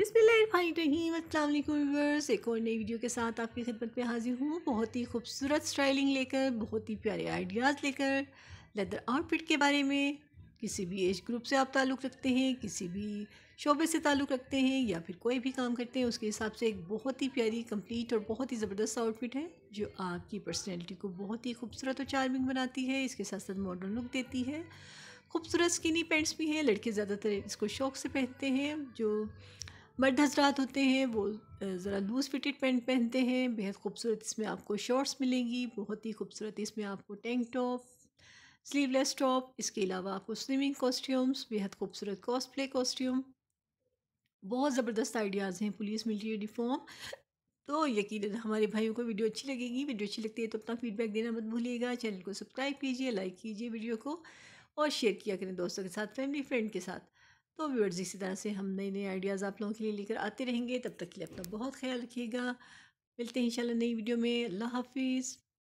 बिस्मिल्लाहिर्रहमानिर्रहीम अस्सलाम वालेकुम व्यूअर्स एक और नई वीडियो के साथ आपकी खिदमत में हाजिर हूँ बहुत ही खूबसूरत स्टाइलिंग लेकर बहुत ही प्यारे आइडियाज़ लेकर लेदर आउटफिट के बारे में किसी भी एज ग्रुप से आप ताल्लुक़ रखते हैं किसी भी शोबे से ताल्लुक़ रखते हैं या फिर कोई भी काम करते हैं उसके हिसाब से एक बहुत ही प्यारी कंप्लीट और बहुत ही ज़बरदस्त आउटफिट है जो आपकी पर्सनैलिटी को बहुत ही खूबसूरत और चार्मिंग बनाती है इसके साथ साथ मॉडर्न लुक देती है खूबसूरत स्किनी पैंट्स भी हैं लड़के ज़्यादातर इसको शौक से पहनते हैं जो मर्द हजरात होते हैं वो ज़रा लूज़ फिटेड पेंट पहनते हैं बेहद खूबसूरत इसमें आपको शॉर्ट्स मिलेंगी बहुत ही खूबसूरत इसमें आपको टैंक टॉप स्लीवलेस टॉप इसके अलावा आपको स्विमिंग कॉस्ट्यूम्स बेहद खूबसूरत कॉस्प्ले कॉस्ट्यूम बहुत ज़बरदस्त आइडियाज़ हैं पुलिस मिलिट्री यूनिफॉर्म तो यकीन हमारे भाइयों को वीडियो अच्छी लगेगी वीडियो अच्छी लगती है तो अपना फीडबैक देना मत भूलिएगा चैनल को सब्सक्राइब कीजिए लाइक कीजिए वीडियो को और शेयर किया करें दोस्तों के साथ फैमिली फ्रेंड के साथ तो व्यूअर्स इसी तरह से हम नए नए आइडियाज़ आप लोगों के लिए लेकर आते रहेंगे तब तक के लिए अपना बहुत ख्याल रखिएगा मिलते हैं इंशाल्लाह नई वीडियो में अल्लाह हाफिज़